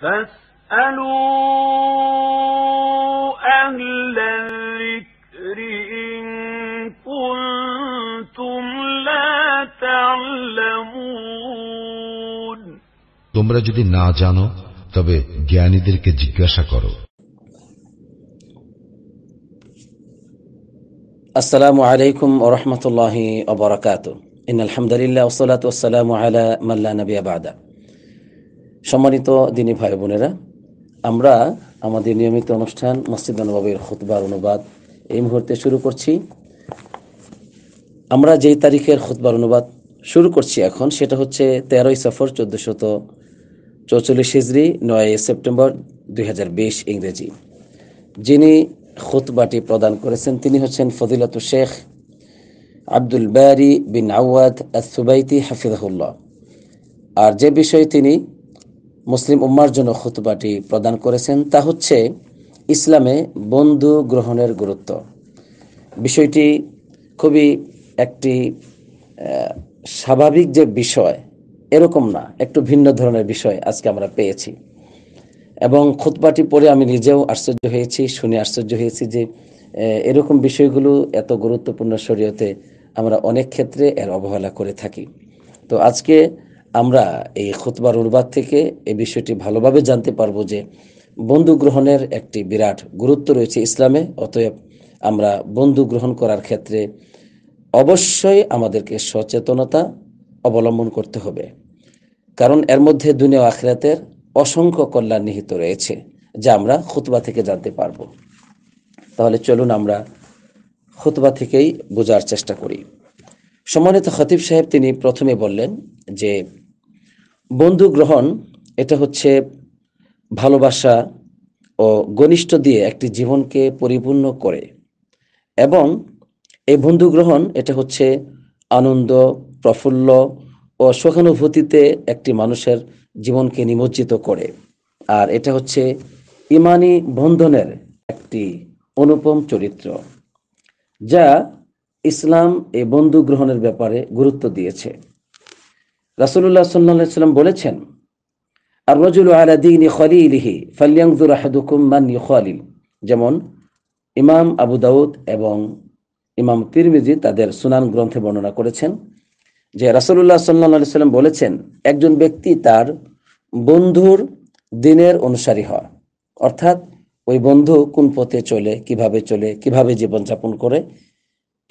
فاسألوا أهل الذكر إن كنتم لا تعلمون تمرا جدي نا جانو تبه جياني در کے جگشا کرو السلام عليكم ورحمة الله وبركاته إن الحمد لله والصلاة والسلام على من لا نبي بعده সম্মানিত দিনী ভাই বোনেরা আমরা আমাদের নিয়মিত অনুষ্ঠান মসজিদ নবাবের খুতবার অনুবাদ এই মুহূর্তে শুরু করছি আমরা যেই তারিখের খুতবার অনুবাদ শুরু করছি এখন সেটা হচ্ছে তেরোই সফর চোদ্দশত চৌচল্লিশ হিজড়ি নয় সেপ্টেম্বর দুই ইংরেজি যিনি খুতবাটি প্রদান করেছেন তিনি হচ্ছেন ফজিলত শেখ আব্দুল বারি বিন আওয়াদ সুবাইতি হাফিজাহুল্লাহ আর যে বিষয়ে তিনি মুসলিম উম্মার জন্য খুতবাটি প্রদান করেছেন তা হচ্ছে ইসলামে বন্ধু গ্রহণের গুরুত্ব বিষয়টি খুবই একটি স্বাভাবিক যে বিষয় এরকম না একটু ভিন্ন ধরনের বিষয় আজকে আমরা পেয়েছি এবং খুতবাটি পড়ে আমি নিজেও আশ্চর্য হয়েছি শুনে আশ্চর্য হয়েছি যে এরকম বিষয়গুলো এত গুরুত্বপূর্ণ শরীয়তে আমরা অনেক ক্ষেত্রে এর অবহেলা করে থাকি তো আজকে আমরা এই খুতবার উর্বাদ থেকে এই বিষয়টি ভালোভাবে জানতে পারবো যে বন্ধু গ্রহণের একটি বিরাট গুরুত্ব রয়েছে ইসলামে অতএব আমরা বন্ধু গ্রহণ করার ক্ষেত্রে অবশ্যই আমাদেরকে সচেতনতা অবলম্বন করতে হবে কারণ এর মধ্যে দুনিয়া আখরাতের অসংখ্য কল্যাণ নিহিত রয়েছে যা আমরা খুতবা থেকে জানতে পারব তাহলে চলুন আমরা খুতবা থেকেই বোঝার চেষ্টা করি সম্মানিত খতিব সাহেব তিনি প্রথমে বললেন যে বন্ধু গ্রহণ এটা হচ্ছে ভালোবাসা ও ঘনিষ্ঠ দিয়ে একটি জীবনকে পরিপূর্ণ করে এবং এই বন্ধু গ্রহণ এটা হচ্ছে আনন্দ প্রফুল্ল ও সুখানুভূতিতে একটি মানুষের জীবনকে নিমজ্জিত করে আর এটা হচ্ছে ইমানি বন্ধনের একটি অনুপম চরিত্র যা ইসলাম এই বন্ধু গ্রহণের ব্যাপারে গুরুত্ব দিয়েছে রাসুল্লাহ সাল্লাম বলেছেন আর রজুল আলাদিন যেমন ইমাম আবু দাউদ এবং ইমাম তিরমিজি তাদের সুনান গ্রন্থে বর্ণনা করেছেন যে রাসুল্লাহ সাল্লাম বলেছেন একজন ব্যক্তি তার বন্ধুর দিনের অনুসারী হয় অর্থাৎ ওই বন্ধু কোন পথে চলে কিভাবে চলে কিভাবে জীবনযাপন করে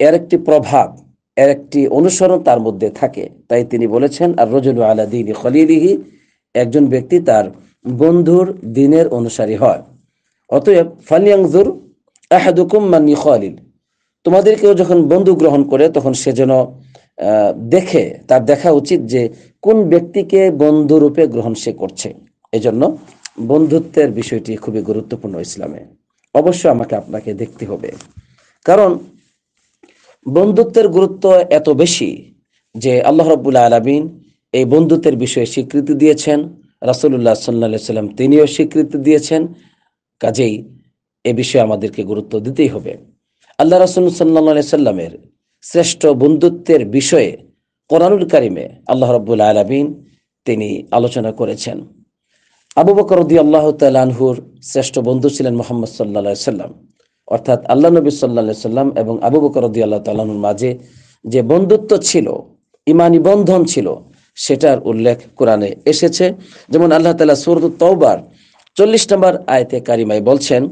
এর একটি প্রভাব একটি অনুসরণ তার মধ্যে থাকে তাই তিনি বলেছেন আর রজুল আলা দিন খলিলিহি একজন ব্যক্তি তার বন্ধুর দিনের অনুসারী হয় অতএব ফালিয়াংজুর আহাদুকুম মানি খলিল তোমাদের কেউ যখন বন্ধু গ্রহণ করে তখন সে যেন দেখে তার দেখা উচিত যে কোন ব্যক্তিকে বন্ধুরূপে গ্রহণ সে করছে এজন্য বন্ধুত্বের বিষয়টি খুবই গুরুত্বপূর্ণ ইসলামে অবশ্য আমাকে আপনাকে দেখতে হবে কারণ বন্ধুত্বের গুরুত্ব এত বেশি যে আল্লাহ রব্বুল্লা আলমিন এই বন্ধুত্বের বিষয়ে স্বীকৃতি দিয়েছেন রাসুল্লাহ সাল্লা সাল্লাম তিনিও স্বীকৃতি দিয়েছেন কাজেই এ বিষয়ে আমাদেরকে গুরুত্ব দিতেই হবে আল্লাহ রাসুল সাল্লা সাল্লামের শ্রেষ্ঠ বন্ধুত্বের বিষয়ে কোরআনুল কারিমে আল্লাহ রব্বুল আলমিন তিনি আলোচনা করেছেন আবু বকরদি আল্লাহ তালহুর শ্রেষ্ঠ বন্ধু ছিলেন মোহাম্মদ সাল্লা সাল্লাম অর্থাৎ আল্লাহ নবী সাল্লা সাল্লাম এবং আবু বকর রদি আল্লাহ তাল্লাহর মাঝে যে বন্ধুত্ব ছিল ইমানি বন্ধন ছিল সেটার উল্লেখ কোরআনে এসেছে যেমন আল্লাহ তালা সুরত তৌবার চল্লিশ নম্বর আয়তে কারিমায় বলছেন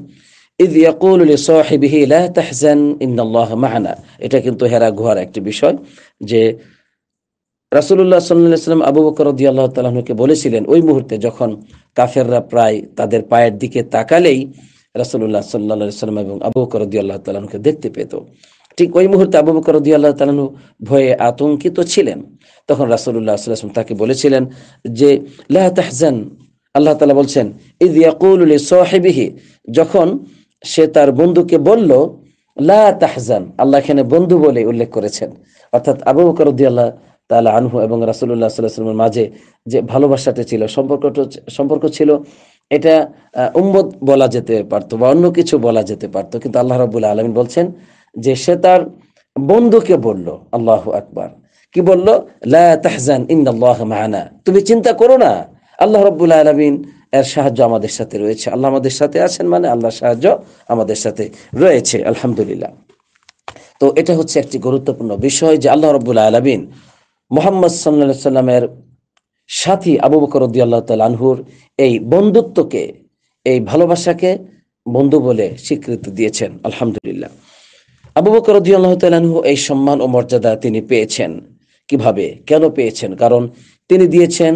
ইদ ইয়াকুল সাহেবিহি লা তাহজান ইন্নাল্লাহ মাহানা এটা কিন্তু হেরা গুহার একটি বিষয় যে রাসুল্লাহ সাল্লাহ সাল্লাম আবু বকর রদিয়াল্লাহ তালাহকে বলেছিলেন ওই মুহূর্তে যখন কাফেররা প্রায় তাদের পায়ের দিকে তাকালেই রাসুল্লাহ সাল্লা সাল্লাম এবং আবু করদি আল্লাহ তালুকে দেখতে পেত ঠিক ওই মুহূর্তে আবু করদি আল্লাহ তালু ভয়ে আতঙ্কিত ছিলেন তখন রাসুল্লাহ সাল্লাম তাকে বলেছিলেন যে লাহ আল্লাহ তালা বলছেন ইদ যখন সে তার বন্ধুকে বলল লা তাহজান আল্লাহ এখানে বন্ধু বলে উল্লেখ করেছেন অর্থাৎ আবু করদি আল্লাহ তালা আনহু এবং রাসুল্লাহ সাল্লাহ সাল্লামের মাঝে যে ভালোবাসাটা ছিল সম্পর্কটা সম্পর্ক ছিল এটা উম্মত বলা যেতে পারতো বা অন্য কিছু বলা যেতে পারতো কিন্তু আল্লাহ রাবুল আলমিন বলছেন যে সে তার বন্ধুকে বলল আল্লাহ আকবার কি বললো মাহানা তুমি চিন্তা করো না আল্লাহ রব্বুল আলমিন এর সাহায্য আমাদের সাথে রয়েছে আল্লাহ আমাদের সাথে আছেন মানে আল্লাহর সাহায্য আমাদের সাথে রয়েছে আলহামদুলিল্লাহ তো এটা হচ্ছে একটি গুরুত্বপূর্ণ বিষয় যে আল্লাহ রব্বুল আলমিন মোহাম্মদ সাল্লা সাল্লামের সাথী আবু বকর রদি আল্লাহ আনহুর এই বন্ধুত্বকে এই ভালোবাসাকে বন্ধু বলে স্বীকৃতি দিয়েছেন আলহামদুলিল্লাহ আবু বকর রদি আল্লাহ এই সম্মান ও মর্যাদা তিনি পেয়েছেন কিভাবে কেন পেয়েছেন কারণ তিনি দিয়েছেন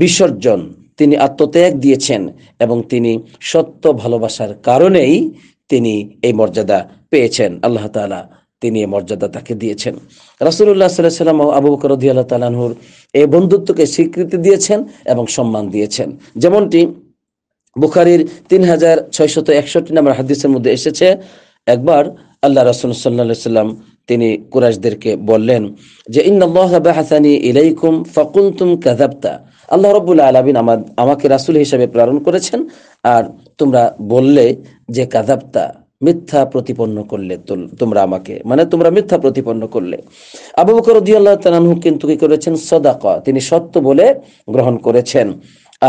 বিসর্জন তিনি আত্মত্যাগ দিয়েছেন এবং তিনি সত্য ভালোবাসার কারণেই তিনি এই মর্যাদা পেয়েছেন আল্লাহ তালা তিনি এ মর্যাদা তাকে দিয়েছেন রাসুল্লাহ সাল্লাম ও আবু বকর রদি আল্লাহ এই বন্ধুত্বকে স্বীকৃতি দিয়েছেন এবং সম্মান দিয়েছেন যেমনটি বুখারির তিন হাজার ছয়শত একষট্টি নম্বর হাদিসের মধ্যে এসেছে একবার আল্লাহ রসুল সাল্লা সাল্লাম তিনি কুরাশদেরকে বললেন যে ইলাইকুম ফাকুন্তুম কাজাবতা আল্লাহ রব্বুল্লা আলমিন আমাকে রাসুল হিসাবে প্রেরণ করেছেন আর তোমরা বললে যে কাজাবতা মিথ্যা প্রতিপন্ন করলে তোমরা আমাকে মানে তোমরা মিথ্যা প্রতিপন্ন করলে আবু বকর রদিয়াল্লাহ তালাহু কিন্তু কি করেছেন সদাকা তিনি সত্য বলে গ্রহণ করেছেন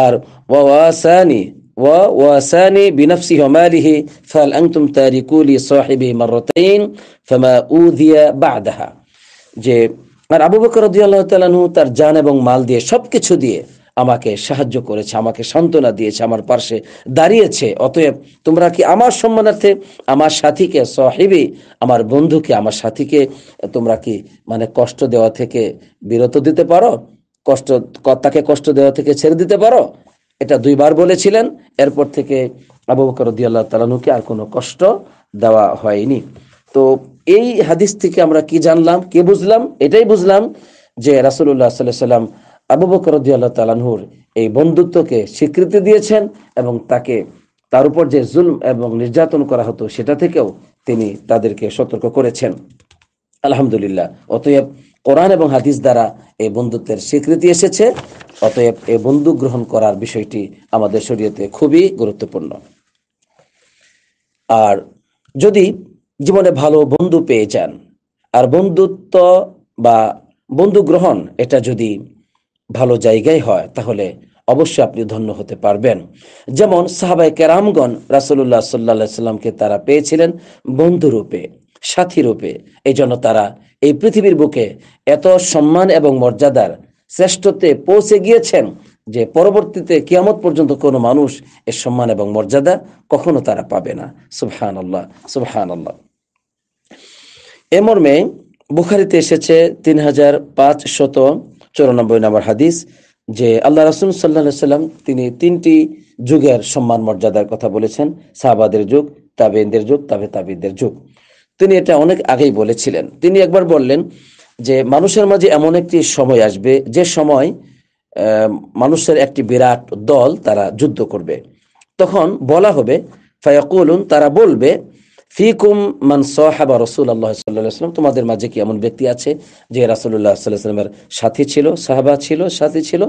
আর ওয়াসানি যে আর আবু বকর তার জান এবং মাল দিয়ে সবকিছু দিয়ে আমাকে সাহায্য করেছে আমাকে সান্ত্বনা দিয়েছে আমার পার্শ্বে দাঁড়িয়েছে অতএব তোমরা কি আমার সম্মানার্থে আমার সাথীকে সহেবি আমার বন্ধুকে আমার সাথীকে তোমরা কি মানে কষ্ট দেওয়া থেকে বিরত দিতে পারো কষ্ট তাকে কষ্ট দেওয়া থেকে ছেড়ে দিতে পারো এটা দুইবার বলেছিলেন এরপর থেকে আবু বকর রদিয়াল্লাহ তালানুকে আর কোনো কষ্ট দেওয়া হয়নি তো এই হাদিস থেকে আমরা কি জানলাম কে বুঝলাম এটাই বুঝলাম যে রাসুল্লাহ সাল্লাহ সাল্লাম আবু বকর আল্লাহ তালানহুর এই বন্ধুত্বকে স্বীকৃতি দিয়েছেন এবং তাকে তার উপর যে জুলম এবং নির্যাতন করা হতো সেটা থেকেও তিনি তাদেরকে সতর্ক করেছেন আলহামদুলিল্লাহ অতএব কোরআন এবং হাদিস দ্বারা এই বন্ধুত্বের স্বীকৃতি এসেছে অতএব এই বন্ধু গ্রহণ করার বিষয়টি আমাদের শরীয়তে খুবই গুরুত্বপূর্ণ আর যদি জীবনে ভালো বন্ধু পেয়ে যান আর বন্ধুত্ব বা বন্ধু গ্রহণ এটা যদি ভালো জায়গায় হয় তাহলে অবশ্যই আপনি ধন্য হতে পারবেন যেমন সাহাবাই কেরামগণ রাসুল্লাহ সাল্লা তারা পেয়েছিলেন বন্ধুরূপে সাথীরূপে এই জন্য তারা এই পৃথিবীর বুকে এত সম্মান এবং মর্যাদার শ্রেষ্ঠতে পৌঁছে গিয়েছেন যে পরবর্তীতে কিয়ামত পর্যন্ত কোনো মানুষ এর সম্মান এবং মর্যাদা কখনো তারা পাবে না সুবহান আল্লাহ সুবহান আল্লাহ এ মর্মে বুখারিতে এসেছে তিন হাজার পাঁচ শত চৌরানব্বই নম্বর হাদিস যে আল্লাহ রাসুল সাল্লা সাল্লাম তিনি তিনটি যুগের সম্মান মর্যাদার কথা বলেছেন সাহাবাদের যুগ তাবেনদের যুগ তাবে তাবিদের যুগ তিনি এটা অনেক আগেই বলেছিলেন তিনি একবার বললেন যে মানুষের মাঝে এমন একটি সময় আসবে যে সময় মানুষের একটি বিরাট দল তারা যুদ্ধ করবে তখন বলা হবে ফায়াকুলুন তারা বলবে ফিকুম মান সাহাবা রসুল আল্লাহ সাল্লাম তোমাদের মাঝে কি এমন ব্যক্তি আছে যে রাসুল্লাহ সাল্লামের সাথী ছিল সাহাবা ছিল সাথী ছিল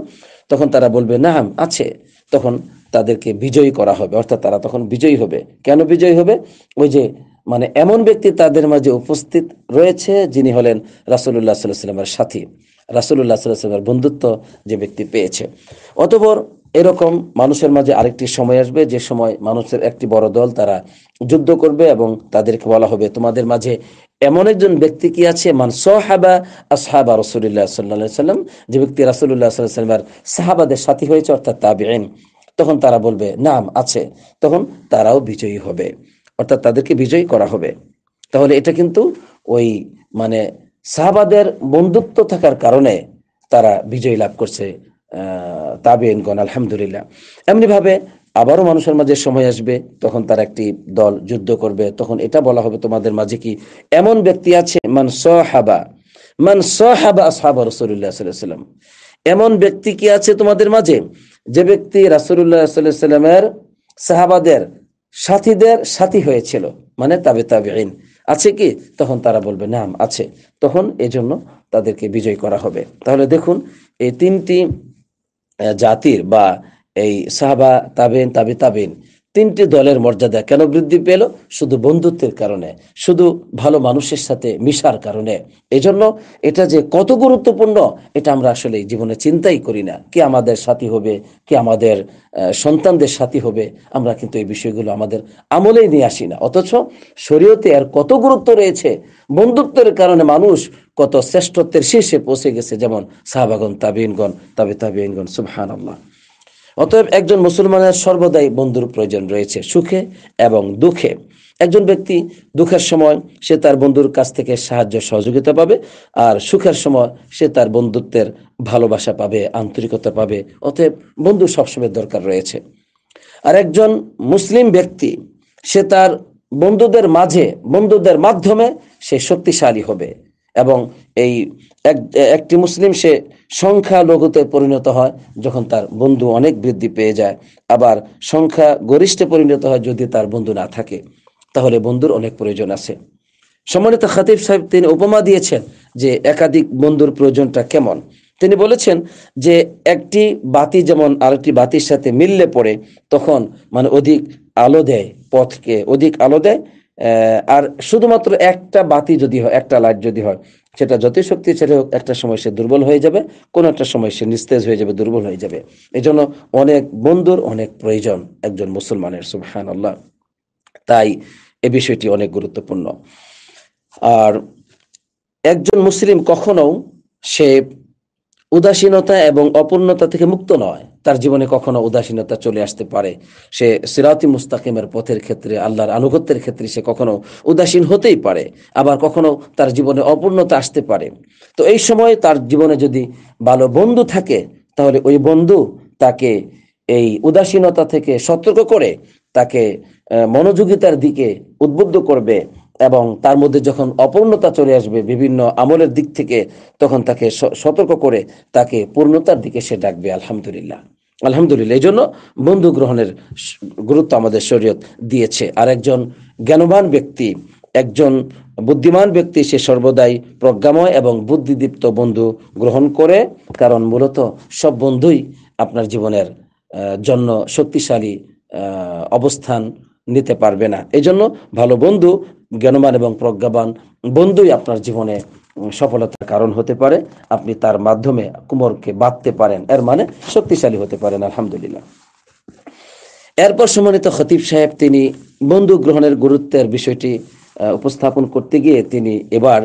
তখন তারা বলবে নাহাম আছে তখন তাদেরকে বিজয়ী করা হবে অর্থাৎ তারা তখন বিজয়ী হবে কেন বিজয়ী হবে ওই যে মানে এমন ব্যক্তি তাদের মাঝে উপস্থিত রয়েছে যিনি হলেন রাসুল্লাহ সাল্লাহ সাল্লামের সাথী রাসুল্লাহ সাল্লাহ সাল্লামের বন্ধুত্ব যে ব্যক্তি পেয়েছে অতপর এরকম মানুষের মাঝে আরেকটি সময় আসবে যে সময় মানুষের একটি বড় দল তারা যুদ্ধ করবে এবং তাদেরকে বলা হবে তোমাদের মাঝে এমন একজন ব্যক্তি কি আছে মান সোহাবা আসহাবা রসুল্লাহ সাল্লা সাল্লাম যে ব্যক্তি রাসুল্লাহ সাল্লামের সাহাবাদের সাথী হয়েছে অর্থাৎ তাবেন তখন তারা বলবে নাম আছে তখন তারাও বিজয়ী হবে অর্থাৎ তাদেরকে বিজয়ী করা হবে তাহলে এটা কিন্তু ওই মানে সাহাবাদের বন্ধুত্ব থাকার কারণে তারা বিজয়ী লাভ করছে তাবেনগণ আলহামদুলিল্লাহ এমনিভাবে আবারও মানুষের মাঝে সময় আসবে তখন তার একটি দল যুদ্ধ করবে তখন এটা বলা হবে তোমাদের মাঝে কি এমন ব্যক্তি আছে মান সহাবা মান সহাবা আসহাবা রসুল্লাহ এমন ব্যক্তি কি আছে তোমাদের মাঝে যে ব্যক্তি রাসুল্লাহ সাল্লামের সাহাবাদের সাথীদের সাথী হয়েছিল মানে তাবে তাবে আছে কি তখন তারা বলবে নাম আছে তখন এজন্য তাদেরকে বিজয় করা হবে তাহলে দেখুন এই তিনটি জাতির বা এই সাহাবা তাবেন তাবি তাবিন তিনটি দলের মর্যাদা কেন বৃদ্ধি পেল শুধু বন্ধুত্বের কারণে শুধু ভালো মানুষের সাথে মিশার কারণে এজন্য এটা যে কত গুরুত্বপূর্ণ এটা আমরা আসলে জীবনে চিন্তাই করি না কি আমাদের সাথী হবে কি আমাদের সন্তানদের সাথী হবে আমরা কিন্তু এই বিষয়গুলো আমাদের আমলেই নিয়ে আসি না অথচ শরীয়তে আর কত গুরুত্ব রয়েছে বন্ধুত্বের কারণে মানুষ কত শ্রেষ্ঠত্বের শীর্ষে পৌঁছে গেছে যেমন সাহাবাগন তাবিনগণ তাবে তাবিনগণ সুবহান আল্লাহ অতএব একজন মুসলমানের সর্বদাই বন্ধুর প্রয়োজন রয়েছে সুখে এবং দুঃখে একজন ব্যক্তি দুঃখের সময় সে তার বন্ধুর কাছ থেকে সাহায্য সহযোগিতা পাবে আর সুখের সময় সে তার বন্ধুত্বের ভালোবাসা পাবে আন্তরিকতা পাবে অতএব বন্ধু সবসময় দরকার রয়েছে আর একজন মুসলিম ব্যক্তি সে তার বন্ধুদের মাঝে বন্ধুদের মাধ্যমে সে শক্তিশালী হবে এবং এই একটি মুসলিম সে সংখ্যালঘুতে পরিণত হয় যখন তার বন্ধু অনেক বৃদ্ধি পেয়ে যায় আবার সংখ্যা গরিষ্ঠে পরিণত হয় যদি তার বন্ধু না থাকে তাহলে বন্ধুর অনেক প্রয়োজন আছে সম্মানিত খাতিফ সাহেব তিনি উপমা দিয়েছেন যে একাধিক বন্ধুর প্রয়োজনটা কেমন তিনি বলেছেন যে একটি বাতি যেমন আরেকটি বাতির সাথে মিললে পড়ে তখন মানে অধিক আলো দেয় পথকে অধিক আলো দেয় আর শুধুমাত্র একটা বাতি যদি হয় একটা লাইট যদি হয় সেটা যতই ছেড়ে হোক একটা সময় সে দুর্বল হয়ে যাবে কোনো একটা সময় সে নিস্তেজ হয়ে যাবে দুর্বল হয়ে যাবে এই জন্য অনেক বন্ধুর অনেক প্রয়োজন একজন মুসলমানের সুবহান আল্লাহ তাই এ বিষয়টি অনেক গুরুত্বপূর্ণ আর একজন মুসলিম কখনো সে উদাসীনতা এবং অপূর্ণতা থেকে মুক্ত নয় তার জীবনে কখনো উদাসীনতা চলে আসতে পারে সে সিরাতি মুস্তাকিমের পথের ক্ষেত্রে আল্লাহর আনুগত্যের ক্ষেত্রে সে কখনো উদাসীন হতেই পারে আবার কখনো তার জীবনে অপূর্ণতা আসতে পারে তো এই সময় তার জীবনে যদি ভালো বন্ধু থাকে তাহলে ওই বন্ধু তাকে এই উদাসীনতা থেকে সতর্ক করে তাকে মনোযোগিতার দিকে উদ্বুদ্ধ করবে এবং তার মধ্যে যখন অপূর্ণতা চলে আসবে বিভিন্ন আমলের দিক থেকে তখন তাকে সতর্ক করে তাকে পূর্ণতার দিকে সে ডাকবে আলহামদুলিল্লাহ আলহামদুলিল্লাহ এই জন্য বন্ধু গ্রহণের গুরুত্ব আমাদের শরীয়ত দিয়েছে আর একজন জ্ঞানবান ব্যক্তি একজন বুদ্ধিমান ব্যক্তি সে সর্বদাই প্রজ্ঞাময় এবং বুদ্ধিদীপ্ত বন্ধু গ্রহণ করে কারণ মূলত সব বন্ধুই আপনার জীবনের জন্য শক্তিশালী অবস্থান নিতে পারবে না এজন্য ভালো বন্ধু জ্ঞানবান এবং প্রজ্ঞাবান বন্ধুই আপনার জীবনে সফলতার কারণ হতে পারে আপনি তার মাধ্যমে কুমোরকে বাঁধতে পারেন এর মানে শক্তিশালী হতে পারেন আলহামদুলিল্লাহ এরপর সম্মানিত খতিব সাহেব তিনি বন্ধু গ্রহণের গুরুত্বের বিষয়টি উপস্থাপন করতে গিয়ে তিনি এবার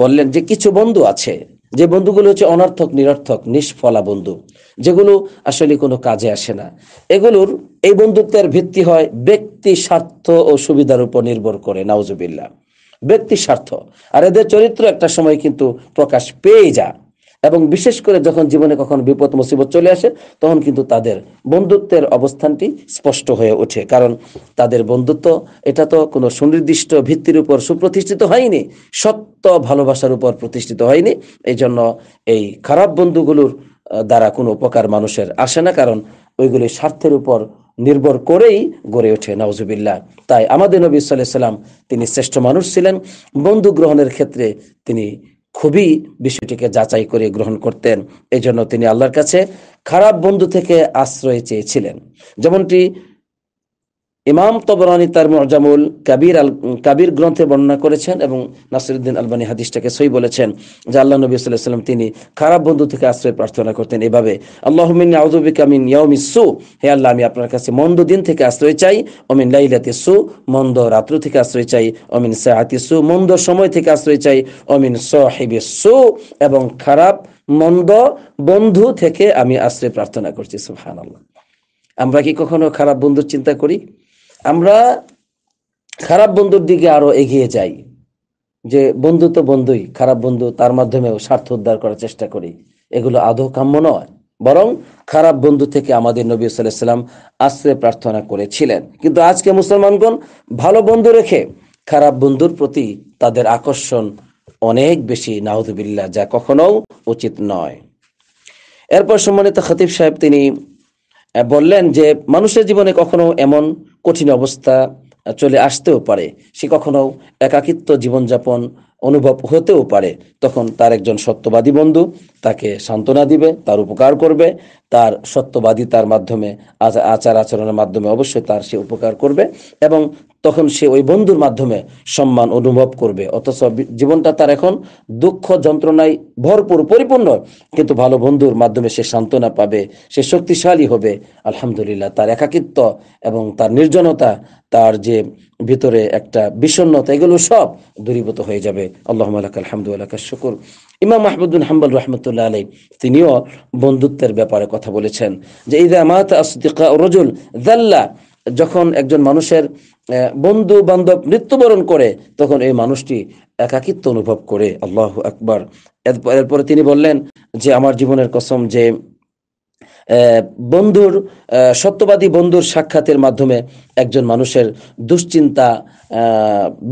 বললেন যে কিছু বন্ধু আছে যে বন্ধুগুলো হচ্ছে অনর্থক নিরর্থক নিষ্ফলা বন্ধু যেগুলো আসলে কোনো কাজে আসে না এগুলোর এই বন্ধুত্বের ভিত্তি হয় ব্যক্তি স্বার্থ ও সুবিধার উপর নির্ভর করে নাউজুবিল্লা ব্যক্তি স্বার্থ আর এদের চরিত্র একটা সময় কিন্তু প্রকাশ পেয়ে যায় এবং বিশেষ করে যখন জীবনে কখন বিপদ মুসিবত চলে আসে তখন কিন্তু তাদের বন্ধুত্বের অবস্থানটি স্পষ্ট হয়ে ওঠে কারণ তাদের বন্ধুত্ব এটা তো কোনো সুনির্দিষ্ট ভিত্তির উপর সুপ্রতিষ্ঠিত হয়নি সত্য ভালোবাসার উপর প্রতিষ্ঠিত হয়নি এই জন্য এই খারাপ বন্ধুগুলোর দ্বারা কোনো উপকার মানুষের আসে না কারণ ওইগুলি স্বার্থের উপর নির্ভর করেই গড়ে ওঠে নওজুবিল্লা তাই আমাদের নবী সাল্লাম তিনি শ্রেষ্ঠ মানুষ ছিলেন বন্ধু গ্রহণের ক্ষেত্রে তিনি খুবই বিষয়টিকে যাচাই করে গ্রহণ করতেন এজন্য তিনি আল্লাহর কাছে খারাপ বন্ধু থেকে আশ্রয় চেয়েছিলেন যেমনটি ইমাম তবরানি তার মজামুল কাবির আল কাবির গ্রন্থে বর্ণনা করেছেন এবং নাসিরুদ্দিন আলবানী হাদিসটাকে সই বলেছেন যে আল্লাহ নবী সাল্লাম তিনি খারাপ বন্ধু থেকে আশ্রয় প্রার্থনা করতেন এভাবে আল্লাহমিন আউদুবিকামিন সু হে আল্লাহ আমি আপনার কাছে মন্দ দিন থেকে আশ্রয় চাই অমিন লাইলাতি সু মন্দ রাত্র থেকে আশ্রয় চাই অমিন সাহাতি সু মন্দ সময় থেকে আশ্রয় চাই অমিন সাহেবে সু এবং খারাপ মন্দ বন্ধু থেকে আমি আশ্রয় প্রার্থনা করছি সুহান আল্লাহ আমরা কি কখনো খারাপ বন্ধুর চিন্তা করি আমরা খারাপ বন্ধুর দিকে আরো এগিয়ে যাই যে বন্ধু তো বন্ধুই খারাপ বন্ধু তার মাধ্যমেও স্বার্থ উদ্ধার করার চেষ্টা করি এগুলো আদৌ কাম্য নয় বরং খারাপ বন্ধু থেকে আমাদের নবী সাল্লাম আশ্রয় প্রার্থনা করেছিলেন কিন্তু আজকে মুসলমানগণ ভালো বন্ধু রেখে খারাপ বন্ধুর প্রতি তাদের আকর্ষণ অনেক বেশি নাহদুবিল্লা যা কখনো উচিত নয় এরপর সম্মানিত খতিব সাহেব তিনি বললেন যে মানুষের জীবনে কখনো এমন কঠিন অবস্থা চলে আসতেও পারে সে কখনো একাকিত্ব জীবনযাপন অনুভব হতেও পারে তখন তার একজন সত্যবাদী বন্ধু তাকে সান্ত্বনা দিবে তার উপকার করবে তার সত্যবাদী তার মাধ্যমে আচার আচরণের মাধ্যমে অবশ্যই তার সে উপকার করবে এবং তখন সে ওই বন্ধুর মাধ্যমে সম্মান অনুভব করবে অথচ জীবনটা তার এখন দুঃখ যন্ত্রণায় ভরপুর পরিপূর্ণ কিন্তু ভালো বন্ধুর মাধ্যমে সে সান্ত্বনা পাবে সে শক্তিশালী হবে আলহামদুলিল্লাহ তার একাকিত্ব এবং তার নির্জনতা তার যে ভিতরে একটা বিষণ্নতা এগুলো সব দূরীভূত হয়ে যাবে আল্লাহ আলহামদুল্লাহ শুকুর ইমাম মাহবুদ্দিন হাম্বাল রহমতুল্লাহ আলী তিনিও বন্ধুত্বের ব্যাপারে কথা বলেছেন যে ইদা মাতা রজুল জাল্লা যখন একজন মানুষের বন্ধু বান্ধব মৃত্যুবরণ করে তখন এই মানুষটি একাকিত্ব অনুভব করে আল্লাহ আকবার এরপরে তিনি বললেন যে আমার জীবনের কসম যে বন্ধুর সত্যবাদী বন্ধুর সাক্ষাতের মাধ্যমে একজন মানুষের দুশ্চিন্তা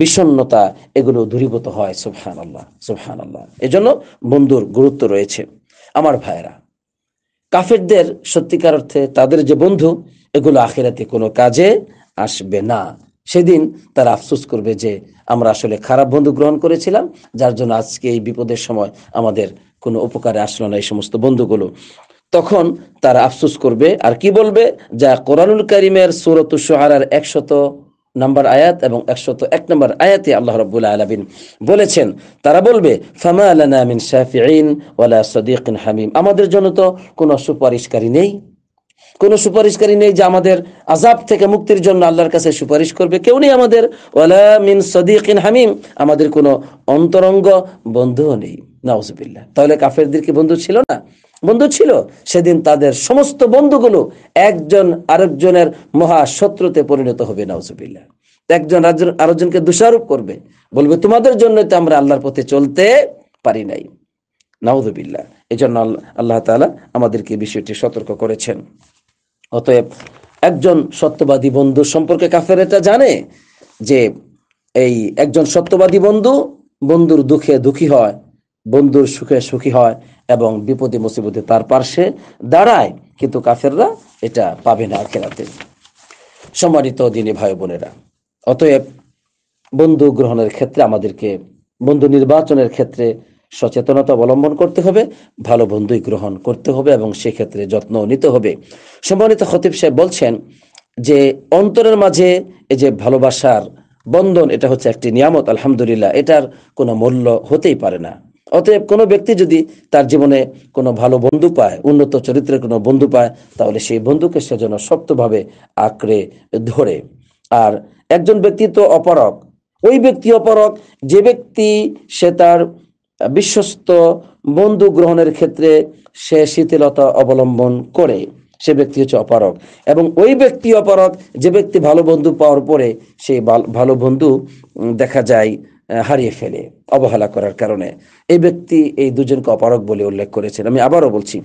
বিষণ্নতা এগুলো দূরীভূত হয় সুফহান আল্লাহ সুফহান আল্লাহ এজন্য বন্ধুর গুরুত্ব রয়েছে আমার ভাইয়েরা কাফেরদের সত্যিকার অর্থে তাদের যে বন্ধু এগুলো আখেরাতে কোনো কাজে আসবে না সেদিন তারা আফসোস করবে যে আমরা আসলে খারাপ বন্ধু গ্রহণ করেছিলাম যার জন্য আজকে এই বিপদের সময় আমাদের কোনো উপকারে আসলো না এই সমস্ত বন্ধুগুলো তখন তারা আফসোস করবে আর কি বলবে যা কোরআনুল করিমের সুরত সোহারার একশত নাম্বার আয়াত এবং একশত এক নম্বর আয়াতে আল্লাহ রব্বুল আলমিন বলেছেন তারা বলবে ফামা আলানা মিন শাফিন ওয়ালা সদিকিন হামিম আমাদের জন্য তো কোনো সুপারিশকারী নেই কোনো সুপারিশকারী নেই যে আমাদের আজাব থেকে মুক্তির জন্য আল্লাহর কাছে সুপারিশ করবে কেউ নেই আমাদের ওয়ালা মিন সদিকিন হামিম আমাদের কোনো অন্তরঙ্গ বন্ধুও নেই নাউজবিল্লা তাহলে কাফেরদের কি বন্ধু ছিল না বন্ধু ছিল সেদিন তাদের সমস্ত বন্ধুগুলো একজন আরেকজনের মহা শত্রুতে পরিণত হবে নাউজবিল্লা একজন আরেকজনকে দোষারোপ করবে বলবে তোমাদের জন্য তো আমরা আল্লাহর পথে চলতে পারি নাই নাউজবিল্লা এই জন্য আল্লাহ তালা আমাদেরকে বিষয়টি সতর্ক করেছেন অতএব একজন সত্যবাদী বন্ধু সম্পর্কে কাফের এটা জানে যে এই একজন সত্যবাদী বন্ধু বন্ধুর দুঃখে দুঃখী হয় বন্ধুর সুখে সুখী হয় এবং বিপদে মুসিবতে তার পার্শ্বে দাঁড়ায় কিন্তু কাফেররা এটা পাবে না খেলাতে সম্মানিত দিনে ভাই বোনেরা অতএব বন্ধু গ্রহণের ক্ষেত্রে আমাদেরকে বন্ধু নির্বাচনের ক্ষেত্রে সচেতনতা অবলম্বন করতে হবে ভালো বন্ধুই গ্রহণ করতে হবে এবং সেক্ষেত্রে যত্ন নিতে হবে সম্মানিত খতিব সাহেব বলছেন যে অন্তরের মাঝে এই যে ভালোবাসার বন্ধন এটা হচ্ছে একটি নিয়ামত আলহামদুলিল্লাহ এটার কোনো মূল্য হতেই পারে না অতএব কোনো ব্যক্তি যদি তার জীবনে কোনো ভালো বন্ধু পায় উন্নত চরিত্রের কোনো বন্ধু পায় তাহলে সেই বন্ধুকে সে যেন শক্তভাবে আঁকড়ে ধরে আর একজন ব্যক্তি তো অপারক ওই ব্যক্তি অপারক যে ব্যক্তি সে তার বিশ্বস্ত বন্ধু গ্রহণের ক্ষেত্রে সে শিথিলতা অবলম্বন করে সে ব্যক্তি হচ্ছে অপারক এবং ওই ব্যক্তি অপারক যে ব্যক্তি ভালো বন্ধু পাওয়ার পরে সেই ভালো বন্ধু দেখা যায় হারিয়ে ফেলে অবহেলা করার কারণে এই ব্যক্তি এই দুজনকে অপারক বলে উল্লেখ করেছেন আমি আবারও বলছি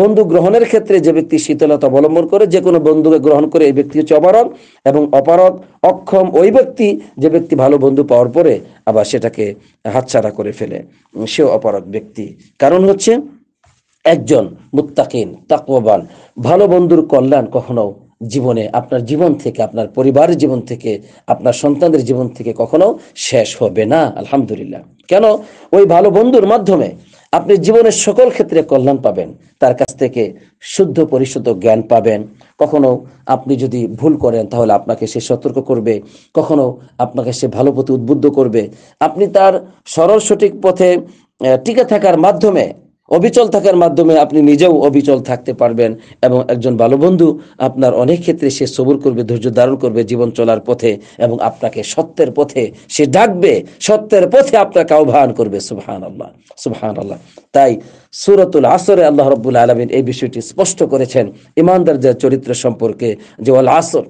বন্ধু গ্রহণের ক্ষেত্রে যে ব্যক্তি শীতলতা অবলম্বন করে যে কোনো বন্ধুকে গ্রহণ করে এই ব্যক্তি হচ্ছে অপারক এবং অপারক অক্ষম ওই ব্যক্তি যে ব্যক্তি ভালো বন্ধু পাওয়ার পরে আবার সেটাকে হাতছাড়া করে ফেলে সেও অপারক ব্যক্তি কারণ হচ্ছে একজন মুত্তাকিন তাকবান ভালো বন্ধুর কল্যাণ কখনো জীবনে আপনার জীবন থেকে আপনার পরিবারের জীবন থেকে আপনার সন্তানদের জীবন থেকে কখনো শেষ হবে না আলহামদুলিল্লাহ কেন ওই ভালো বন্ধুর মাধ্যমে আপনি জীবনের সকল ক্ষেত্রে কল্যাণ পাবেন তার কাছ থেকে শুদ্ধ পরিশুদ্ধ জ্ঞান পাবেন কখনো আপনি যদি ভুল করেন তাহলে আপনাকে সে সতর্ক করবে কখনো আপনাকে সে ভালো পথে উদ্বুদ্ধ করবে আপনি তার সরল সঠিক পথে টিকে থাকার মাধ্যমে অবিচল থাকার মাধ্যমে আপনি নিজেও অবিচল থাকতে পারবেন এবং একজন ভালো বন্ধু আপনার অনেক ক্ষেত্রে সে সবর করবে ধৈর্য ধারণ করবে জীবন চলার পথে এবং আপনাকে সত্যের পথে সে ডাকবে সত্যের পথে আপনাকে আহ্বান করবে সুহান আল্লাহ সুহান আল্লাহ তাই সুরতুল আসরে আল্লাহ রব্বুল আলমিন এই বিষয়টি স্পষ্ট করেছেন ইমানদার ইমানদারদের চরিত্র সম্পর্কে যে আল্লাহ আসর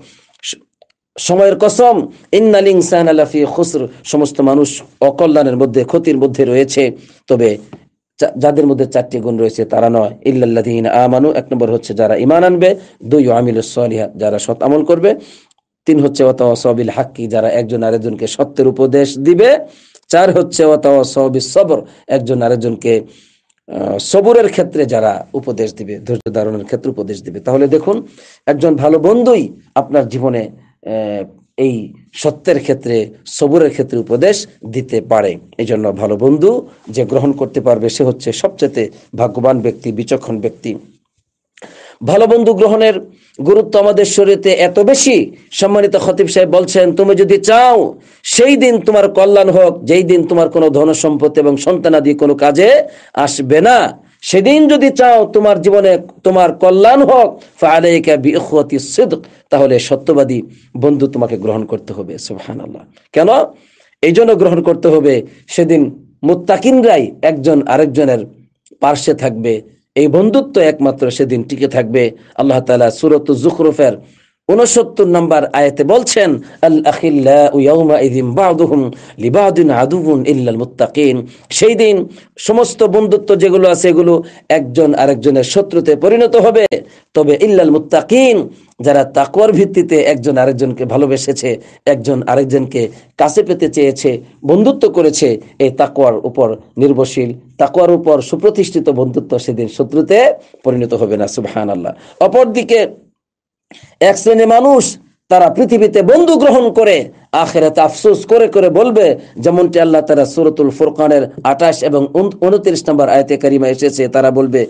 সময়ের কসম ইন্নালিং সাহান আলাফি খুসর সমস্ত মানুষ অকল্যাণের মধ্যে ক্ষতির মধ্যে রয়েছে তবে যাদের মধ্যে চারটি গুণ রয়েছে তারা নয় ইল্লাহীন আমানু এক নম্বর হচ্ছে যারা ইমান আনবে দুই আমিল সলিহা যারা সৎ আমল করবে তিন হচ্ছে অতাবিল হাক্কি যারা একজন আরেকজনকে সত্যের উপদেশ দিবে চার হচ্ছে অতাবিল সবর একজন আরেকজনকে সবরের ক্ষেত্রে যারা উপদেশ দিবে ধৈর্য ধারণের ক্ষেত্রে উপদেশ দিবে তাহলে দেখুন একজন ভালো বন্ধুই আপনার জীবনে এই সত্যের ক্ষেত্রে সবুরের ক্ষেত্রে উপদেশ দিতে পারে এই জন্য ভালো বন্ধু যে গ্রহণ করতে পারবে সে হচ্ছে সবচেয়ে ভাগ্যবান ব্যক্তি বিচক্ষণ ব্যক্তি ভালো বন্ধু গ্রহণের গুরুত্ব আমাদের শরীরে এত বেশি সম্মানিত খতিব সাহেব বলছেন তুমি যদি চাও সেই দিন তোমার কল্যাণ হোক যেই দিন তোমার কোনো ধন সম্পত্তি এবং সন্তানাদি কোনো কাজে আসবে না সেদিন যদি চাও তোমার জীবনে তোমার কল্যাণ হোক তাহলে সত্যবাদী বন্ধু তোমাকে গ্রহণ করতে হবে সুহান কেন এই জন্য গ্রহণ করতে হবে সেদিন মুত্তাকিনরাই একজন আরেকজনের পার্শ্বে থাকবে এই বন্ধুত্ব একমাত্র সেদিন টিকে থাকবে আল্লাহ তালা সুরত জুখরুফের উনসত্তর নম্বর আয়াতে বলছেন সেই দিন সমস্ত বন্ধুত্ব যেগুলো আছে এগুলো একজন আরেকজনের শত্রুতে পরিণত হবে তবে ইল্লাল মুত্তাকিন যারা তাকুয়ার ভিত্তিতে একজন আরেকজনকে ভালোবেসেছে একজন আরেকজনকে কাছে পেতে চেয়েছে বন্ধুত্ব করেছে এই তাকুয়ার উপর নির্ভরশীল তাকুয়ার উপর সুপ্রতিষ্ঠিত বন্ধুত্ব সেদিন শত্রুতে পরিণত হবে না সুবাহ আল্লাহ অপরদিকে এক শ্রেণী মানুষ তারা পৃথিবীতে বন্ধু গ্রহণ করে আখেরাতে আফসোস করে করে বলবে যেমনটি আল্লাহ তারা সুরতুল ফুরকানের আঠাশ এবং উনত্রিশ নম্বর আয়তে কারিমা এসেছে তারা বলবে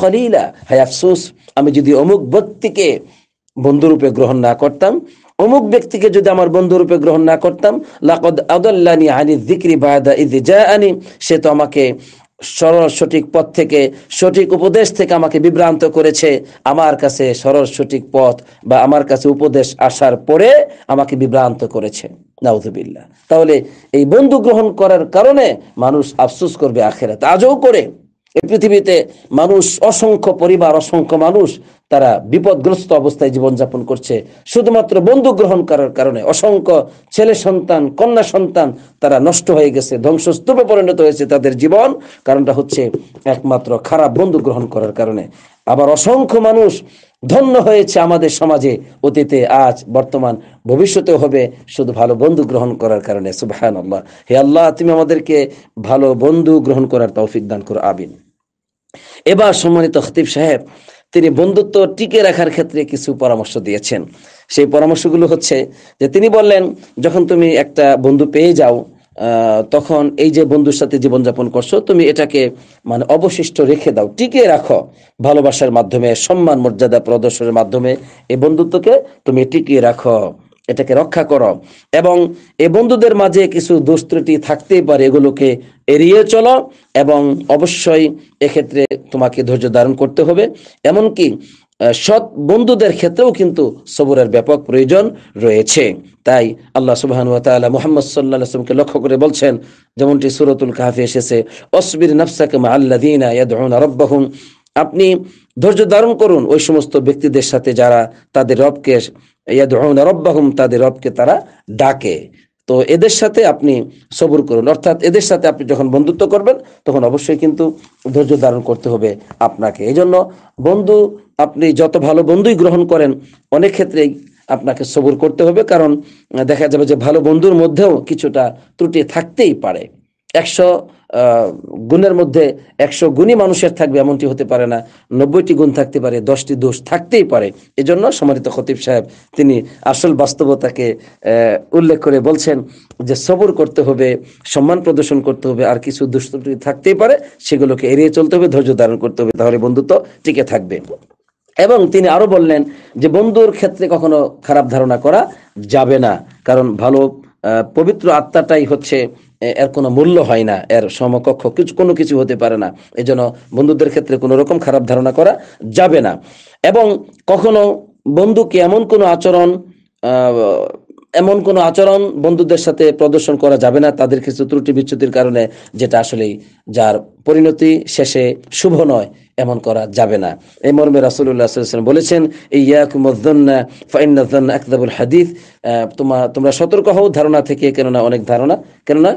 খলিলা হায় আফসোস আমি যদি অমুক ব্যক্তিকে বন্ধুরূপে গ্রহণ না করতাম অমুক ব্যক্তিকে যদি আমার বন্ধুরূপে গ্রহণ না করতাম লাকদ আদাল্লানি আনি যিকরি বাদা ইযি জাআনি সে তো আমাকে সরল সঠিক পথ থেকে সঠিক উপদেশ থেকে আমাকে বিভ্রান্ত করেছে আমার কাছে সরল সঠিক পথ বা আমার কাছে উপদেশ আসার পরে আমাকে বিভ্রান্ত করেছে নাউজুবিল্লা তাহলে এই বন্ধু গ্রহণ করার কারণে মানুষ আফসুস করবে আখেরাতে আজও করে এই পৃথিবীতে মানুষ অসংখ্য পরিবার অসংখ্য মানুষ তারা বিপদগ্রস্ত অবস্থায় জীবনযাপন করছে শুধুমাত্র বন্ধু গ্রহণ করার কারণে অসংখ্য ছেলে সন্তান কন্যা সন্তান তারা নষ্ট হয়ে গেছে ধ্বংসস্তূপে পরিণত হয়েছে তাদের জীবন কারণটা হচ্ছে একমাত্র খারাপ বন্ধু গ্রহণ করার কারণে আবার অসংখ্য মানুষ ধন্য হয়েছে আমাদের সমাজে অতীতে আজ বর্তমান ভবিষ্যতে হবে শুধু ভালো বন্ধু গ্রহণ করার কারণে সুবাহান আল্লাহ হে আল্লাহ তুমি আমাদেরকে ভালো বন্ধু গ্রহণ করার তৌফিক দান করো আবিন এবার সম্মানিত খতিব সাহেব তিনি বন্ধুত্ব টিকে রাখার ক্ষেত্রে কিছু পরামর্শ দিয়েছেন সেই পরামর্শগুলো হচ্ছে যে তিনি বললেন যখন তুমি একটা বন্ধু পেয়ে যাও তখন এই যে বন্ধুর সাথে জীবনযাপন করছো তুমি এটাকে মানে অবশিষ্ট রেখে দাও টিকে রাখো ভালোবাসার মাধ্যমে সম্মান মর্যাদা প্রদর্শনের মাধ্যমে এই বন্ধুত্বকে তুমি টিকিয়ে রাখো এটাকে রক্ষা করো এবং এ বন্ধুদের মাঝে কিছু দুস্ত্রুটি থাকতেই পারে এগুলোকে এড়িয়ে চলো এবং অবশ্যই এক্ষেত্রে তোমাকে ধৈর্য ধারণ করতে হবে এমনকি সৎ বন্ধুদের ক্ষেত্রেও কিন্তু সবুরের ব্যাপক প্রয়োজন রয়েছে তাই আল্লাহ সুবাহানু তালা মোহাম্মদ সাল্লাহ আসলামকে লক্ষ্য করে বলছেন যেমনটি সুরতুল কাহাফি এসেছে অসবির নফসাকে মা আল্লাহ দিনা ইয়াদুন আপনি ধৈর্য ধারণ করুন ওই সমস্ত ব্যক্তিদের সাথে যারা তাদের রবকে ইয়াদউনা রব্বাহুম তাদের রবকে তারা ডাকে তো এদের সাথে আপনি সবর করুন অর্থাৎ এদের সাথে আপনি যখন বন্ধুত্ব করবেন তখন অবশ্যই কিন্তু ধৈর্য ধারণ করতে হবে আপনাকে এই জন্য বন্ধু আপনি যত ভালো বন্ধুই গ্রহণ করেন অনেক ক্ষেত্রেই আপনাকে সবর করতে হবে কারণ দেখা যাবে যে ভালো বন্ধুর মধ্যেও কিছুটা ত্রুটি থাকতেই পারে একশো গুণের মধ্যে একশো গুণই মানুষের থাকবে এমনটি হতে পারে না নব্বইটি গুণ থাকতে পারে দশটি দোষ থাকতেই পারে এজন্য সমাধিত খতিব সাহেব তিনি আসল বাস্তবতাকে উল্লেখ করে বলছেন যে সবর করতে হবে সম্মান প্রদর্শন করতে হবে আর কিছু দুষ্টি থাকতেই পারে সেগুলোকে এড়িয়ে চলতে হবে ধৈর্য ধারণ করতে হবে তাহলে বন্ধুত্ব টিকে থাকবে এবং তিনি আরো বললেন যে বন্ধুর ক্ষেত্রে কখনো খারাপ ধারণা করা যাবে না কারণ ভালো পবিত্র আত্মাটাই হচ্ছে এর কোনো মূল্য হয় না এর সমকক্ষ কিছু কোনো কিছু হতে পারে না এই জন্য বন্ধুদের ক্ষেত্রে কোনো রকম খারাপ ধারণা করা যাবে না এবং কখনো বন্ধুকে এমন কোনো আচরণ এমন কোনো আচরণ বন্ধুদের সাথে প্রদর্শন করা যাবে না তাদের কিছু ত্রুটি বিচ্ছুতির কারণে যেটা আসলেই যার পরিণতি শেষে শুভ নয় এমন করা যাবে না এই মর্মে রাসুল্লাহাম বলেছেন হাদিফ তোমা তোমরা সতর্ক হও ধারণা থেকে কেননা অনেক ধারণা কেননা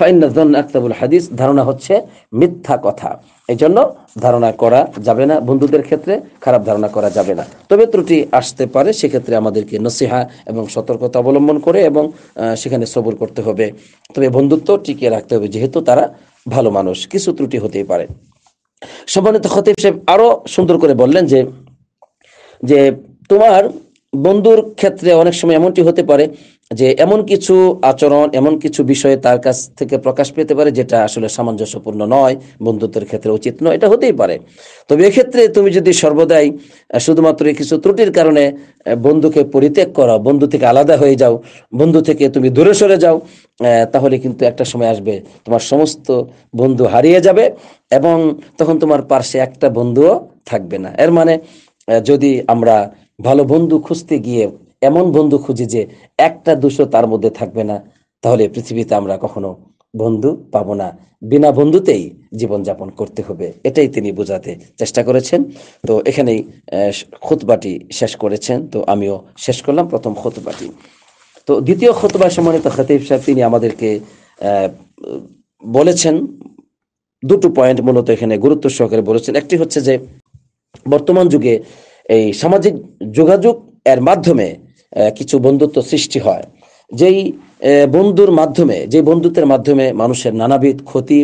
হাদিস ধারণা হচ্ছে মিথ্যা কথা এই জন্য ধারণা করা যাবে না বন্ধুদের ক্ষেত্রে খারাপ ধারণা করা যাবে না তবে ত্রুটি আসতে পারে সেক্ষেত্রে আমাদেরকে নসিহা এবং সতর্কতা অবলম্বন করে এবং সেখানে সবর করতে হবে তবে বন্ধুত্ব টিকিয়ে রাখতে হবে যেহেতু তারা ভালো মানুষ কিছু ত্রুটি হতেই পারে সম্মানিত খতিব সাহেব আরও সুন্দর করে বললেন যে যে তোমার বন্ধুর ক্ষেত্রে অনেক সময় এমনটি হতে পারে যে এমন কিছু আচরণ এমন কিছু বিষয়ে তার কাছ থেকে প্রকাশ পেতে পারে যেটা আসলে সামঞ্জস্যপূর্ণ নয় বন্ধুত্বের ক্ষেত্রে উচিত নয় এটা হতেই পারে তবে এক্ষেত্রে তুমি যদি সর্বদাই শুধুমাত্র কিছু ত্রুটির কারণে বন্ধুকে পরিত্যাগ করো বন্ধু থেকে আলাদা হয়ে যাও বন্ধু থেকে তুমি দূরে সরে যাও তাহলে কিন্তু একটা সময় আসবে তোমার সমস্ত বন্ধু হারিয়ে যাবে এবং তখন তোমার পার্শ্বে একটা বন্ধুও থাকবে না এর মানে যদি আমরা ভালো বন্ধু খুঁজতে গিয়ে এমন বন্ধু খুঁজি যে একটা দুশো তার মধ্যে থাকবে না তাহলে পৃথিবীতে আমরা কখনো বন্ধু পাবো না বিনা বন্ধুতেই জীবনযাপন করতে হবে এটাই তিনি বোঝাতে চেষ্টা করেছেন তো এখানেই খুতবাটি শেষ করেছেন তো আমিও শেষ করলাম প্রথম খুতবাটি তো দ্বিতীয় খোতবার সম্মানিত খতিব সাহেব তিনি আমাদেরকে বলেছেন দুটো পয়েন্ট মূলত এখানে গুরুত্ব সহকারে বলেছেন একটি হচ্ছে যে বর্তমান যুগে এই সামাজিক যোগাযোগ এর মাধ্যমে কিছু বন্ধুত্ব সৃষ্টি হয় যেই বন্ধুর মাধ্যমে যে বন্ধুত্বের মাধ্যমে মানুষের নানাবিধ ক্ষতি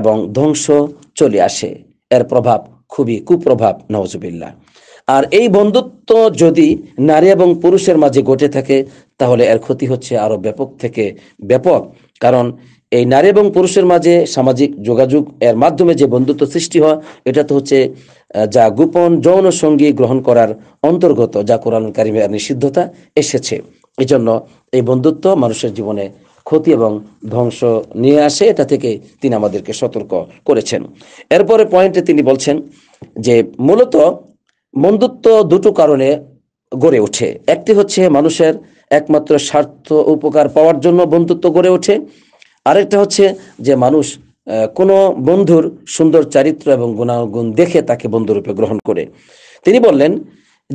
এবং ধ্বংস চলে আসে এর প্রভাব খুবই কুপ্রভাব নওয়াজবিল্লা আর এই বন্ধুত্ব যদি নারী এবং পুরুষের মাঝে ঘটে থাকে তাহলে এর ক্ষতি হচ্ছে আরো ব্যাপক থেকে ব্যাপক কারণ এই নারী এবং পুরুষের মাঝে সামাজিক যোগাযোগ এর মাধ্যমে যে বন্ধুত্ব সৃষ্টি হয় এটা তো হচ্ছে যা গোপন যৌন সঙ্গী গ্রহণ করার অন্তর্গত যা কোরআন কারিমের নিষিদ্ধতা এসেছে এজন্য এই বন্ধুত্ব মানুষের জীবনে ক্ষতি এবং ধ্বংস নিয়ে আসে এটা থেকে তিনি আমাদেরকে সতর্ক করেছেন এরপরে পয়েন্টে তিনি বলছেন যে মূলত বন্ধুত্ব দুটো কারণে গড়ে ওঠে একটি হচ্ছে মানুষের একমাত্র স্বার্থ উপকার পাওয়ার জন্য বন্ধুত্ব গড়ে ওঠে আরেকটা হচ্ছে যে মানুষ কোনো বন্ধুর সুন্দর চারিত্র এবং গুণাগুণ দেখে তাকে বন্ধুরূপে গ্রহণ করে তিনি বললেন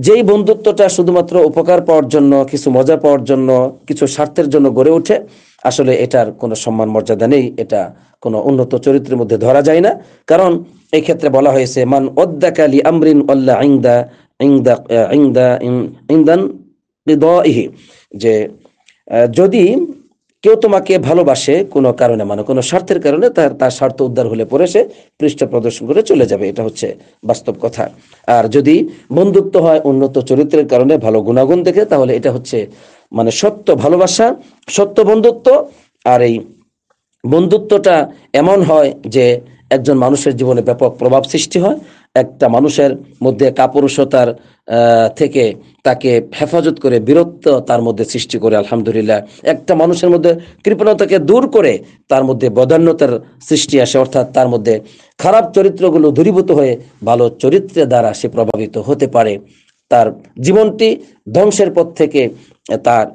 যেই বন্ধুত্বটা শুধুমাত্র উপকার পাওয়ার জন্য কিছু মজা পাওয়ার জন্য কিছু স্বার্থের জন্য গড়ে ওঠে আসলে এটার কোনো সম্মান মর্যাদা নেই এটা কোনো উন্নত চরিত্রের মধ্যে ধরা যায় না কারণ এই ক্ষেত্রে বলা হয়েছে মান অদ্দাকালি আমরিন ইংদা ইংদা ইংদা ইংদান যে যদি কেউ তোমাকে ভালোবাসে কোনো কারণে মানে কোনো স্বার্থের কারণে তার তার স্বার্থ উদ্ধার হলে পরে সে পৃষ্ঠ প্রদর্শন করে চলে যাবে এটা হচ্ছে বাস্তব কথা আর যদি বন্ধুত্ব হয় উন্নত চরিত্রের কারণে ভালো গুণাগুণ দেখে তাহলে এটা হচ্ছে মানে সত্য ভালোবাসা সত্য বন্ধুত্ব আর এই বন্ধুত্বটা এমন হয় যে একজন মানুষের জীবনে ব্যাপক প্রভাব সৃষ্টি হয় একটা মানুষের মধ্যে কাপুরুষতার থেকে তাকে হেফাজত করে বীরত্ব তার মধ্যে সৃষ্টি করে আলহামদুলিল্লাহ একটা মানুষের মধ্যে কৃপণতাকে দূর করে তার মধ্যে বদান্যতার সৃষ্টি আসে অর্থাৎ তার মধ্যে খারাপ চরিত্রগুলো দূরীভূত হয়ে ভালো চরিত্রের দ্বারা সে প্রভাবিত হতে পারে তার জীবনটি ধ্বংসের পথ থেকে তার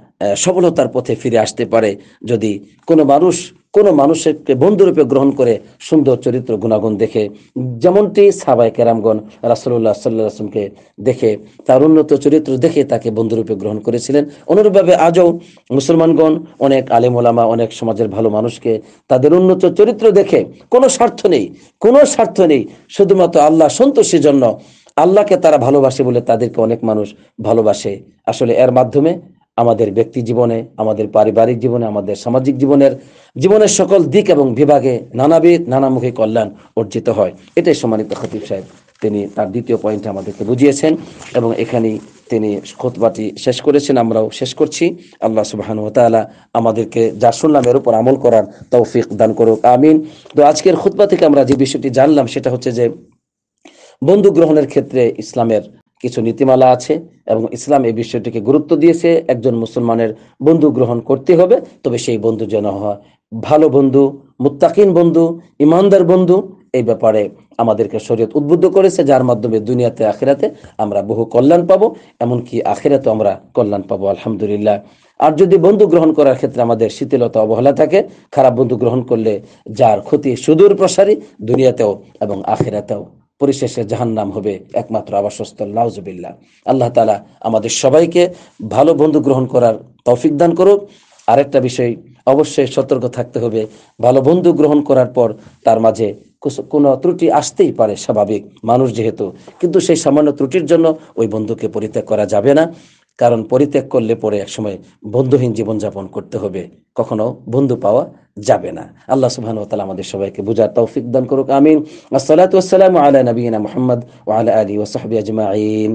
সফলতার পথে ফিরে আসতে পারে যদি কোনো মানুষ কোনো মানুষকে বন্ধুরূপে গ্রহণ করে সুন্দর চরিত্র গুণাগুণ দেখে যেমনটি সাবাই কেরামগণ রাসুল্লাহ সাল্লাহামকে দেখে তার উন্নত চরিত্র দেখে তাকে বন্ধুরূপে গ্রহণ করেছিলেন অনুরূপভাবে আজও মুসলমানগণ অনেক আলেমোলামা অনেক সমাজের ভালো মানুষকে তাদের উন্নত চরিত্র দেখে কোনো স্বার্থ নেই কোনো স্বার্থ নেই শুধুমাত্র আল্লাহ সন্তোষের জন্য আল্লাহকে তারা ভালোবাসে বলে তাদেরকে অনেক মানুষ ভালোবাসে আসলে এর মাধ্যমে আমাদের ব্যক্তি জীবনে আমাদের পারিবারিক জীবনে আমাদের সামাজিক জীবনের জীবনের সকল দিক এবং বিভাগে নানাবিধ নানামুখী কল্যাণ অর্জিত হয় এটাই সম্মানিত খতিব সাহেব তিনি তার দ্বিতীয় পয়েন্টে আমাদেরকে বুঝিয়েছেন এবং এখানেই তিনি খোতবাটি শেষ করেছেন আমরাও শেষ করছি আল্লাহ সুবাহানুতালা আমাদেরকে যা এর উপর আমল করার তৌফিক দান করুক আমিন তো আজকের খুতবা থেকে আমরা যে বিষয়টি জানলাম সেটা হচ্ছে যে বন্ধু গ্রহণের ক্ষেত্রে ইসলামের কিছু নীতিমালা আছে এবং ইসলাম এই বিষয়টিকে গুরুত্ব দিয়েছে একজন মুসলমানের বন্ধু গ্রহণ করতে হবে তবে সেই বন্ধু যেন হয় ভালো বন্ধু মুত্তাকিন বন্ধু ইমানদার বন্ধু এই ব্যাপারে আমাদেরকে শরীয়ত উদ্বুদ্ধ করেছে যার মাধ্যমে দুনিয়াতে আখেরাতে আমরা বহু কল্যাণ পাবো এমনকি আখেরাতে আমরা কল্যাণ পাবো আলহামদুলিল্লাহ আর যদি বন্ধু গ্রহণ করার ক্ষেত্রে আমাদের শিথিলতা অবহেলা থাকে খারাপ বন্ধু গ্রহণ করলে যার ক্ষতি সুদূর প্রসারী দুনিয়াতেও এবং আখেরাতেও পরিশেষে জাহান্নাম হবে একমাত্র আবাসস্থল লাউজবিল্লা আল্লাহ তালা আমাদের সবাইকে ভালো বন্ধু গ্রহণ করার তৌফিক দান করুক আরেকটা বিষয় অবশ্যই সতর্ক থাকতে হবে ভালো বন্ধু গ্রহণ করার পর তার মাঝে কোনো ত্রুটি আসতেই পারে স্বাভাবিক মানুষ যেহেতু কিন্তু সেই সামান্য ত্রুটির জন্য ওই বন্ধুকে পরিত্যাগ করা যাবে না কারণ পরিত্যাগ করলে পরে একসময় বন্ধুহীন জীবনযাপন করতে হবে কখনো বন্ধু পাওয়া যাবে না আল্লাহ সুবহান ওয়া তাআলা আমাদের সবাইকে বুঝার তৌফিক দান করুক আমিন আসসালাতু ওয়াসসালামু আলা নবিয়িনা মুহাম্মদ ওয়া আলা আলিহি ওয়া সাহবিহি আজমাইন